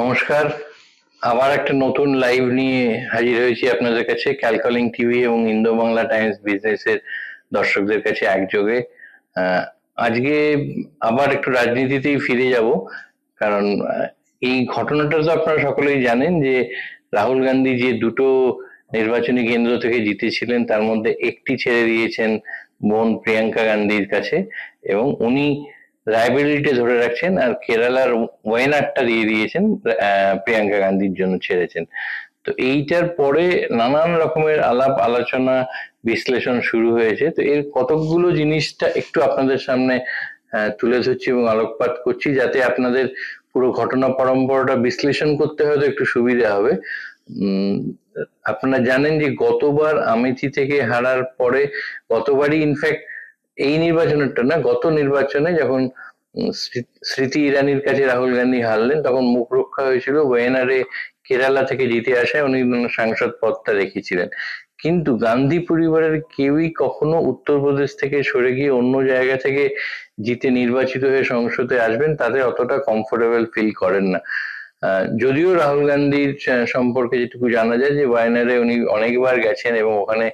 নমস্কার আবার একটা নতুন লাইভ নিয়ে হাজির হয়েছি আপনাদের কাছে ক্যালকলিং টিভি এবং ইন্দো বাংলা টাইমস বিজনেসের দর্শকদের কাছে একযোগে আজকে আবার একটু রাজনীতিতেই ফিরে যাব কারণ এই ঘটনাটা তো আপনারা সকলেই জানেন যে রাহুল গান্ধী যে দুটো নির্বাচনী কেন্দ্র থেকে জিতেছিলেন তার মধ্যে একটি ছেড়ে দিয়েছেন বোন প্রিয়াঙ্কা গান্ধীর কাছে এবং উনি রাইবেলিটি ধরে রাখছেন আর কেরালার ওয়েনারটা দিয়ে দিয়েছেন প্রিয়াঙ্কা গান্ধীর জন্য ছেড়েছেন তো এইটার পরে নানান রকমের আলাপ আলোচনা বিশ্লেষণ শুরু হয়েছে তো এর কতকগুলো জিনিসটা একটু আপনাদের সামনে তুলে ধরছি এবং আলোকপাত করছি যাতে আপনাদের পুরো ঘটনা পরম্পরাটা বিশ্লেষণ করতে হয়তো একটু সুবিধা হবে আপনারা জানেন যে গতবার আমেথি থেকে হারার পরে গতবারই ইনফ্যাক্ট এই নির্বাচনেরটা না গত নির্বাচনে যখন স্মৃতি ইরানির কাছে রাহুল গান্ধী হারলেন তখন মুখ রক্ষা হয়েছিল ওয়েনারে কেরালা থেকে জিতে আসায় উনি সাংসদ পদটা রেখেছিলেন কিন্তু গান্ধী পরিবারের কেউই কখনো উত্তরপ্রদেশ থেকে সরে গিয়ে অন্য জায়গা থেকে জিতে নির্বাচিত হয়ে সংসদে আসবেন তাতে অতটা কমফোর্টেবল ফিল করেন না যদিও রাহুল গান্ধীর সম্পর্কে যেটুকু জানা যায় যে ওয়াইনারে উনি অনেকবার গেছেন এবং ওখানে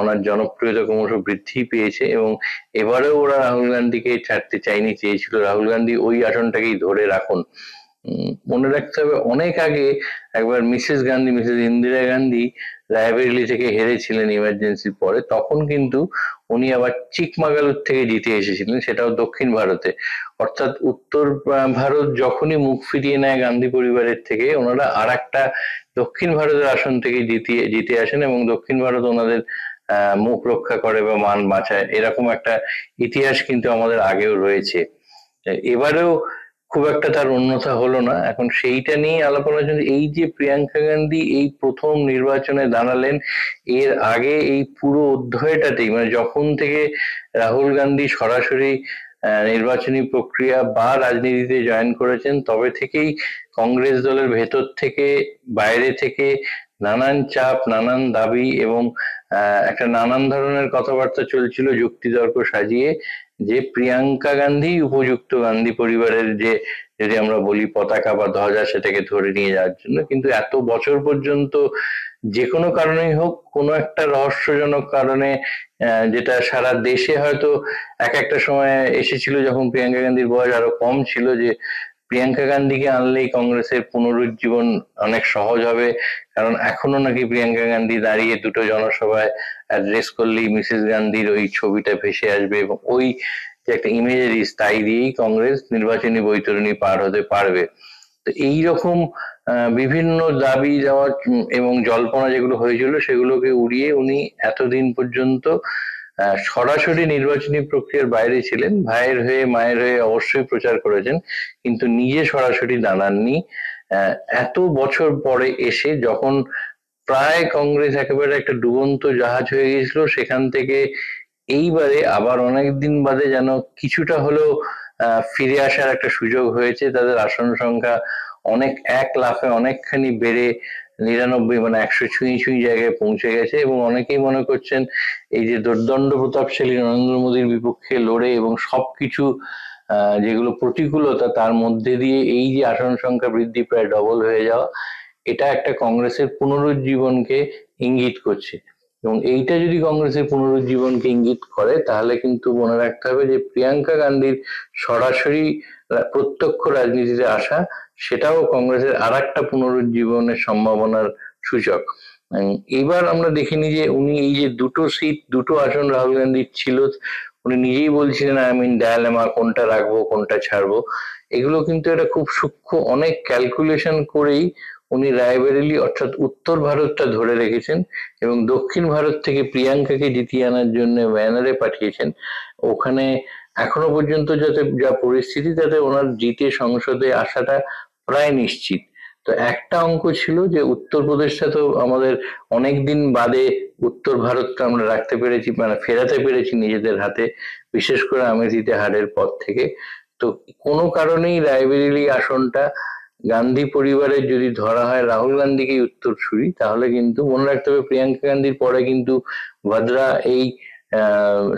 ওনার জনপ্রিয়তা ক্রমশ বৃদ্ধি পেয়েছে এবং এবারেও ওরা রাহুল গান্ধীকে ছাড়তে চাইনি চেয়েছিল রাহুল গান্ধী ওই আসনটাকেই ধরে রাখুন মনে রাখতে হবে অনেক আগে একবার মিসেস গান্ধী মিসেস ইন্দিরা গান্ধী লাইব্রেরি থেকে হেরেছিলেন ইমার্জেন্সির পরে তখন কিন্তু উনি আবার চিকমাগালুর থেকে জিতে এসেছিলেন সেটাও দক্ষিণ ভারতে অর্থাৎ উত্তর ভারত যখনই মুখ ফিরিয়ে নেয় গান্ধী পরিবারের থেকে ওনারা আর একটা দক্ষিণ ভারতের আসন থেকে জিতিয়ে জিতে আসেন এবং দক্ষিণ ভারত ওনাদের মুখ রক্ষা করে বা মান বাঁচায় এরকম একটা ইতিহাস কিন্তু আমাদের আগেও রয়েছে এবারেও খুব একটা তার উন্নতা হলো না এখন সেইটা নিয়ে আলাপ আলোচনা এই যে প্রিয়াঙ্কা গান্ধী এই প্রথম নির্বাচনে দাঁড়ালেন এর আগে এই পুরো অধ্যায়টাতেই মানে যখন থেকে রাহুল গান্ধী সরাসরি নির্বাচনী প্রক্রিয়া বা রাজনীতিতে জয়েন করেছেন তবে থেকেই কংগ্রেস দলের ভেতর থেকে বাইরে থেকে নানান চাপ নানান দাবি এবং একটা নানান ধরনের কথাবার্তা চলছিল যুক্তিতর্ক সাজিয়ে যে প্রিয়াঙ্কা গান্ধী উপযুক্ত গান্ধী পরিবারের যে যদি আমরা বলি পতাকা বা ধ্বজা সেটাকে ধরে নিয়ে যাওয়ার জন্য কিন্তু এত বছর পর্যন্ত যে কোনো কারণেই হোক কোনো একটা রহস্যজনক কারণে যেটা সারা দেশে হয়তো এক একটা সময় এসেছিল যখন প্রিয়াঙ্কা গান্ধীর বয়স আরো কম ছিল যে প্রিয়াঙ্কা গান্ধীকে আনলেই কংগ্রেসের পুনরুজ্জীবন অনেক সহজ হবে কারণ এখনো নাকি প্রিয়াঙ্কা গান্ধী দাঁড়িয়ে দুটো জনসভায় অ্যাড্রেস করলেই মিসেস গান্ধীর ওই ছবিটা ভেসে আসবে এবং ওই যে একটা ইমেজের তাই দিয়েই কংগ্রেস নির্বাচনী বৈতরণী পার হতে পারবে তো এইরকম বিভিন্ন দাবি দেওয়া এবং জল্পনা যেগুলো হয়েছিল সেগুলোকে উড়িয়ে উনি এতদিন পর্যন্ত সরাসরি নির্বাচনী প্রক্রিয়ার বাইরে ছিলেন ভাইয়ের হয়ে মায়ের হয়ে অবশ্যই প্রচার করেছেন কিন্তু নিজে সরাসরি দাঁড়াননি এত বছর পরে এসে যখন প্রায় কংগ্রেস একেবারে একটা ডুবন্ত জাহাজ হয়ে গিয়েছিল সেখান থেকে এইবারে আবার অনেক দিন বাদে যেন কিছুটা হলেও ফিরে আসার একটা সুযোগ হয়েছে তাদের আসন সংখ্যা অনেক এক লাফে অনেকখানি বেড়ে নিরানব্বই মানে একশো ছুঁই ছুঁই জায়গায় পৌঁছে গেছে এবং অনেকেই মনে করছেন এই যে দুর্দণ্ড প্রতাপশালী নরেন্দ্র মোদীর বিপক্ষে লড়ে এবং সবকিছু যেগুলো প্রতিকূলতা তার মধ্যে দিয়ে এই যে আসন সংখ্যা বৃদ্ধি প্রায় ডবল হয়ে যাওয়া এটা একটা কংগ্রেসের পুনরুজ্জীবনকে ইঙ্গিত করছে এবং এইটা যদি কংগ্রেসের পুনরুজ্জীবনকে ইঙ্গিত করে তাহলে কিন্তু মনে রাখতে হবে যে প্রিয়াঙ্কা গান্ধীর সরাসরি প্রত্যক্ষ রাজনীতিতে আসা সেটাও কংগ্রেসের আর একটা পুনরুজ্জীবনের সম্ভাবনার সূচক এবার আমরা দেখিনি যে উনি এই যে দুটো সিট দুটো আসন রাহুল গান্ধীর ছিল উনি নিজেই বলছিলেন আই মিন ডায়ালেমা কোনটা রাখবো কোনটা ছাড়বো এগুলো কিন্তু এটা খুব সূক্ষ্ম অনেক ক্যালকুলেশন করেই উনি রায়বেরেলি অর্থাৎ উত্তর ভারতটা ধরে রেখেছেন এবং দক্ষিণ ভারত থেকে প্রিয়াঙ্কাকে জিতিয়ে আনার জন্য ব্যানারে পাঠিয়েছেন ওখানে এখনো পর্যন্ত যাতে যা পরিস্থিতি তাতে ওনার জিতে সংসদে আসাটা প্রায় নিশ্চিত তো একটা অঙ্ক ছিল যে উত্তরপ্রদেশটা তো আমাদের অনেকদিন বাদে উত্তর ভারতটা আমরা রাখতে পেরেছি মানে ফেরাতে পেরেছি নিজেদের হাতে বিশেষ করে আমেথিতে হারের পর থেকে তো কোনো কারণেই রায়বেরিলি আসনটা গান্ধী পরিবারের যদি ধরা হয় রাহুল গান্ধীকেই ছুরি তাহলে কিন্তু মনে রাখতে হবে প্রিয়াঙ্কা গান্ধীর পরে কিন্তু ভাদ্রা এই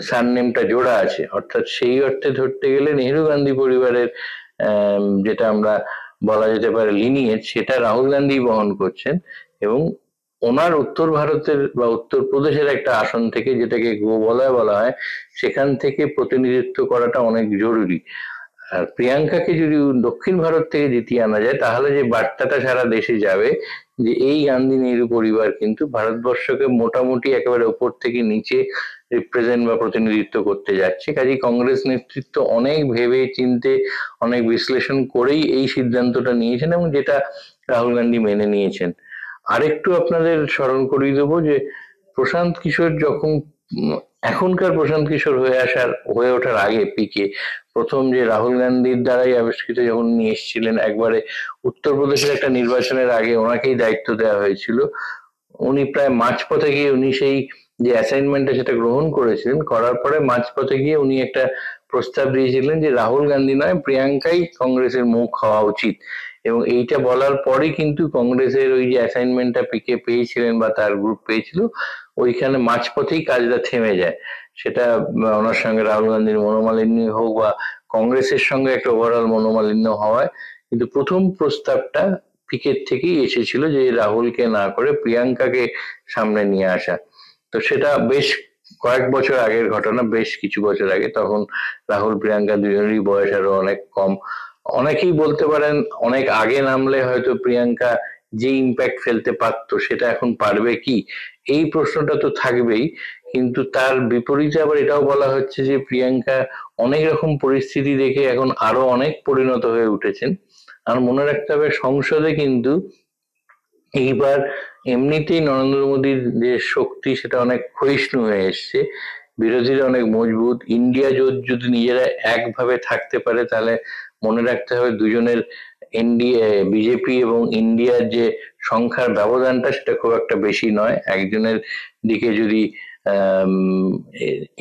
সারনেমটা জোড়া আছে অর্থাৎ সেই অর্থে ধরতে গেলে নেহরু গান্ধী পরিবারের যেটা আমরা বলা যেতে পারে লিনিয়েজ সেটা রাহুল গান্ধী বহন করছেন এবং ওনার উত্তর ভারতের বা উত্তর প্রদেশের একটা আসন থেকে যেটাকে গোবলায় বলা হয় সেখান থেকে প্রতিনিধিত্ব করাটা অনেক জরুরি আর প্রিয়াঙ্কাকে যদি দক্ষিণ ভারত থেকে জিতিয়ে আনা যায় তাহলে যে বার্তাটা সারা দেশে যাবে যে এই গান্ধী নেহরু পরিবার কিন্তু ভারতবর্ষকে মোটামুটি একেবারে ওপর থেকে নিচে রিপ্রেজেন্ট বা প্রতিনিধিত্ব করতে যাচ্ছে কাজেই কংগ্রেস নেতৃত্ব অনেক ভেবে চিনতে অনেক বিশ্লেষণ করেই এই সিদ্ধান্তটা নিয়েছেন এবং যেটা রাহুল গান্ধী মেনে নিয়েছেন আরেকটু আপনাদের স্মরণ করিয়ে দেবো যে প্রশান্ত কিশোর যখন এখনকার প্রশান্ত কিশোর হয়ে আসার হয়ে ওঠার আগে পিকে প্রথম যে রাহুল গান্ধীর দ্বারাই আবিষ্কৃত যখন নিয়ে এসেছিলেন একবারে উত্তরপ্রদেশের একটা নির্বাচনের আগে ওনাকেই দায়িত্ব দেওয়া হয়েছিল উনি প্রায় মাঝপথে গিয়ে উনি সেই যে অ্যাসাইনমেন্টটা সেটা গ্রহণ করেছিলেন করার পরে মাঝপথে গিয়ে উনি একটা প্রস্তাব দিয়েছিলেন যে রাহুল গান্ধী নয় প্রিয়াঙ্কাই কংগ্রেসের মুখ হওয়া উচিত এবং এইটা বলার পরে কিন্তু কংগ্রেসের ওই যে অ্যাসাইনমেন্টটা পিকে পেয়েছিলেন বা তার গ্রুপ পেয়েছিল ওইখানে মাঝপথেই কাজটা থেমে যায় সেটা ওনার সঙ্গে রাহুল গান্ধীর মনোমালিন্য হোক বা কংগ্রেসের সঙ্গে একটা ওভারঅল মনোমালিন্য হওয়ায় কিন্তু প্রথম প্রস্তাবটা পিকের থেকেই এসেছিল যে রাহুলকে না করে প্রিয়াঙ্কাকে সামনে নিয়ে আসা তো সেটা বেশ কয়েক বছর আগের ঘটনা বেশ কিছু বছর আগে তখন রাহুল প্রিয়াঙ্কা দুজনেরই বয়স আরো অনেক কম অনেকেই বলতে পারেন অনেক আগে নামলে হয়তো প্রিয়াঙ্কা যে ইম্প্যাক্ট ফেলতে পারতো সেটা এখন পারবে কি এই প্রশ্নটা তো থাকবেই কিন্তু তার বিপরীতে আবার এটাও বলা হচ্ছে যে প্রিয়াঙ্কা অনেক রকম পরিস্থিতি দেখে এখন আরো অনেক পরিণত হয়ে উঠেছেন আর মনে রাখতে হবে সংসদে কিন্তু এইবার এমনিতেই নরেন্দ্র মোদীর যে শক্তি সেটা অনেক ক্ষয়িষ্ণু হয়ে এসছে বিরোধীরা অনেক মজবুত ইন্ডিয়া জোট যদি নিজেরা একভাবে থাকতে পারে তাহলে মনে রাখতে হবে দুজনের এনডিএ বিজেপি এবং ইন্ডিয়ার যে সংখ্যার ব্যবধানটা সেটা খুব একটা বেশি নয় একজনের দিকে যদি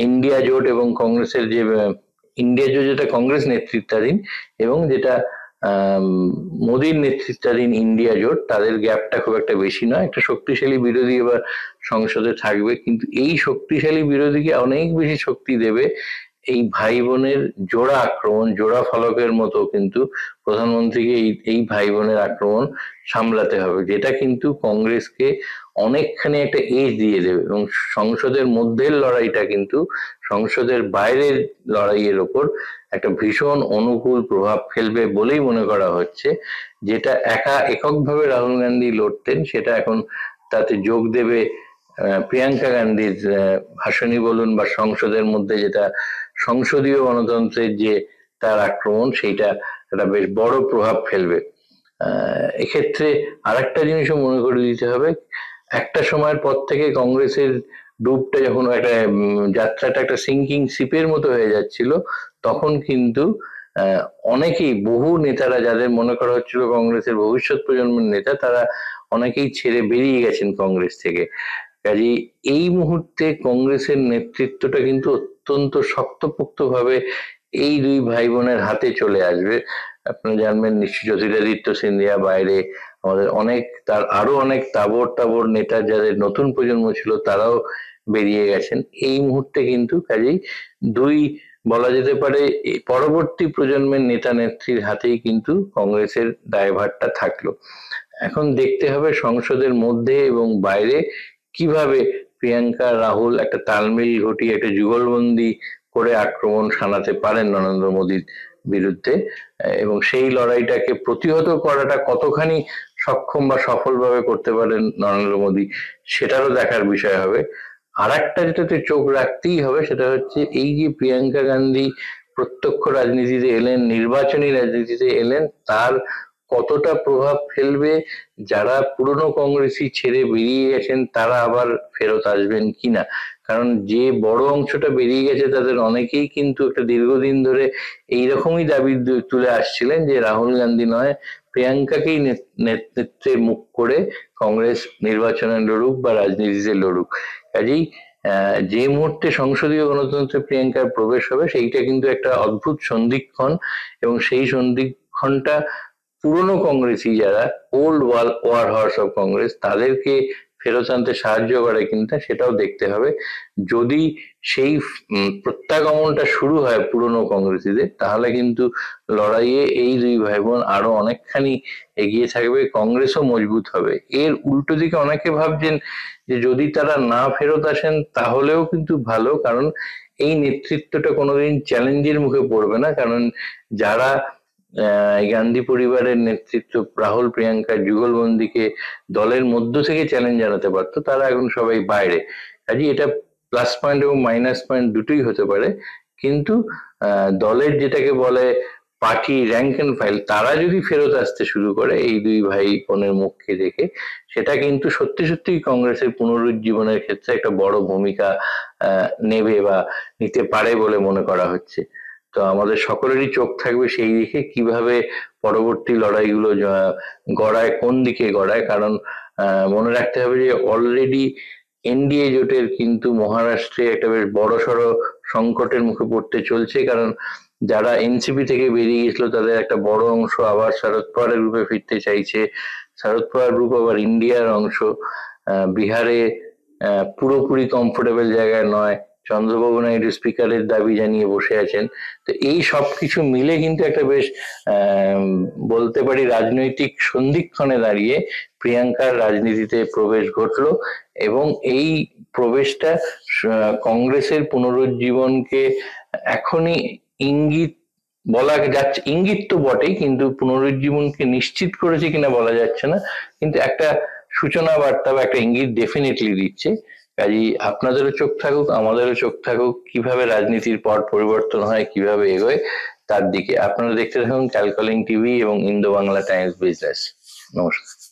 ইন্ডিয়া জোট এবং কংগ্রেসের যে ইন্ডিয়া জোট যেটা কংগ্রেস নেতৃত্বাধীন এবং যেটা মোদীর নেতৃত্বাধীন ইন্ডিয়া জোট তাদের গ্যাপটা খুব একটা বেশি নয় একটা শক্তিশালী বিরোধী এবার সংসদে থাকবে কিন্তু এই শক্তিশালী বিরোধীকে অনেক বেশি শক্তি দেবে এই ভাই বোনের জোড়া আক্রমণ জোড়া ফলকের মতো কিন্তু প্রধানমন্ত্রীকে এই এই ভাই বোনের আক্রমণ সামলাতে হবে যেটা কিন্তু কংগ্রেসকে অনেকখানি একটা এজ দিয়ে দেবে এবং সংসদের মধ্যের লড়াইটা কিন্তু সংসদের বাইরের লড়াইয়ের ওপর একটা ভীষণ অনুকূল প্রভাব ফেলবে বলেই মনে করা হচ্ছে যেটা একা এককভাবে রাহুল গান্ধী লড়তেন সেটা এখন তাতে যোগ দেবে প্রিয়াঙ্কা গান্ধীর ভাষণী বলুন বা সংসদের মধ্যে যেটা সংসদীয় গণতন্ত্রের যে তার আক্রমণ সেইটা একটা বেশ বড় প্রভাব ফেলবে এক্ষেত্রে আর একটা জিনিসও মনে করে দিতে হবে একটা সময়ের পর থেকে কংগ্রেসের ডুবটা যখন একটা যাত্রাটা একটা সিঙ্কিং শিপের মতো হয়ে যাচ্ছিল তখন কিন্তু অনেকেই বহু নেতারা যাদের মনে করা হচ্ছিল কংগ্রেসের ভবিষ্যৎ প্রজন্মের নেতা তারা অনেকেই ছেড়ে বেরিয়ে গেছেন কংগ্রেস থেকে কাজে এই মুহূর্তে কংগ্রেসের নেতৃত্বটা কিন্তু অত্যন্ত শক্তপোক্তভাবে এই দুই ভাই বোনের হাতে চলে আসবে আপনারা জানবেন নিশ্চয় জ্যোতিরাদিত্য সিন্ধিয়া বাইরে আমাদের অনেক তার আরো অনেক তাবর তাবর নেতা যাদের নতুন প্রজন্ম ছিল তারাও বেরিয়ে গেছেন এই মুহূর্তে কিন্তু কাজেই দুই বলা যেতে পারে পরবর্তী প্রজন্মের নেতা নেত্রীর হাতেই কিন্তু কংগ্রেসের দায়ভারটা থাকলো এখন দেখতে হবে সংসদের মধ্যে এবং বাইরে কিভাবে প্রিয়াঙ্কা রাহুল একটা তালমিল ঘটিয়ে একটা যুগলবন্দি করে আক্রমণ শানাতে পারেন নরেন্দ্র মোদীর বিরুদ্ধে এবং সেই লড়াইটাকে প্রতিহত করাটা কতখানি সক্ষম বা সফলভাবে করতে পারেন নরেন্দ্র মোদী সেটারও দেখার বিষয় হবে আর একটা যেটাতে চোখ রাখতেই হবে সেটা হচ্ছে এই যে প্রিয়াঙ্কা গান্ধী প্রত্যক্ষ রাজনীতিতে এলেন নির্বাচনী রাজনীতিতে এলেন তার কতটা প্রভাব ফেলবে যারা পুরনো কংগ্রেসই ছেড়ে বেরিয়ে গেছেন তারা আবার ফেরত আসবেন কিনা কারণ যে বড় অংশটা বেরিয়ে গেছে তাদের অনেকেই কিন্তু একটা দীর্ঘদিন ধরে এইরকমই দাবি তুলে আসছিলেন যে রাহুল গান্ধী নয় প্রিয়াঙ্কাকেই নেতৃত্বে মুখ করে কংগ্রেস নির্বাচনে লড়ুক বা রাজনীতিতে লড়ুক কাজেই যে মুহূর্তে সংসদীয় গণতন্ত্রে প্রিয়াঙ্কার প্রবেশ হবে সেইটা কিন্তু একটা অদ্ভুত সন্ধিক্ষণ এবং সেই সন্ধিক্ষণটা পুরনো কংগ্রেসই যারা ওল্ড ওয়াল ওয়ার হর্স অফ কংগ্রেস তাদেরকে ফেরত আনতে সাহায্য করে কিনা সেটাও দেখতে হবে যদি সেই প্রত্যাগমনটা শুরু হয় পুরনো কংগ্রেসিদের তাহলে কিন্তু লড়াইয়ে এই দুই ভাই বোন আরো অনেকখানি এগিয়ে থাকবে কংগ্রেসও মজবুত হবে এর উল্টো দিকে অনেকে ভাবছেন যে যদি তারা না ফেরত আসেন তাহলেও কিন্তু ভালো কারণ এই নেতৃত্বটা কোনোদিন চ্যালেঞ্জের মুখে পড়বে না কারণ যারা গান্ধী পরিবারের নেতৃত্ব রাহুল প্রিয়াঙ্কা যুগলবন্দিকে দলের মধ্য থেকে চ্যালেঞ্জ জানাতে পারতো তারা এখন সবাই বাইরে কাজে এটা প্লাস পয়েন্ট এবং মাইনাস পয়েন্ট দুটোই হতে পারে কিন্তু দলের যেটাকে বলে পার্টি র্যাঙ্ক অ্যান্ড ফাইল তারা যদি ফেরত আসতে শুরু করে এই দুই ভাই বোনের মুখকে দেখে সেটা কিন্তু সত্যি সত্যি কংগ্রেসের পুনরুজ্জীবনের ক্ষেত্রে একটা বড় ভূমিকা নেবে বা নিতে পারে বলে মনে করা হচ্ছে তো আমাদের সকলেরই চোখ থাকবে সেই দিকে কিভাবে পরবর্তী লড়াইগুলো গড়ায় কোন দিকে গড়ায় কারণ মনে রাখতে হবে যে অলরেডি এনডিএ জোটের কিন্তু মহারাষ্ট্রে একটা বেশ বড় সড় সংকটের মুখে পড়তে চলছে কারণ যারা এনসিপি থেকে বেরিয়ে গেছিল তাদের একটা বড় অংশ আবার শরদ পাওয়ারের গ্রুপে ফিরতে চাইছে শরদ পাওয়ার গ্রুপ আবার ইন্ডিয়ার অংশ বিহারে পুরোপুরি কমফোর্টেবল জায়গায় নয় চন্দ্রবাবু নাইডু স্পিকারের দাবি জানিয়ে বসে আছেন তো এই সব কিছু মিলে কিন্তু একটা বেশ বলতে পারি রাজনৈতিক সন্ধিক্ষণে দাঁড়িয়ে প্রিয়াঙ্কার রাজনীতিতে প্রবেশ ঘটল এবং এই প্রবেশটা কংগ্রেসের পুনরুজ্জীবনকে এখনই ইঙ্গিত বলা যাচ্ছে ইঙ্গিত তো বটেই কিন্তু পুনরুজ্জীবনকে নিশ্চিত করেছে কিনা বলা যাচ্ছে না কিন্তু একটা সূচনা বার্তা বা একটা ইঙ্গিত ডেফিনেটলি দিচ্ছে কাজী আপনাদেরও চোখ থাকুক আমাদেরও চোখ থাকুক কিভাবে রাজনীতির পট পরিবর্তন হয় কিভাবে এগোয় তার দিকে আপনারা দেখতে থাকুন ক্যালকলিং টিভি এবং ইন্দো বাংলা টাইমস বিজনেস নমস্কার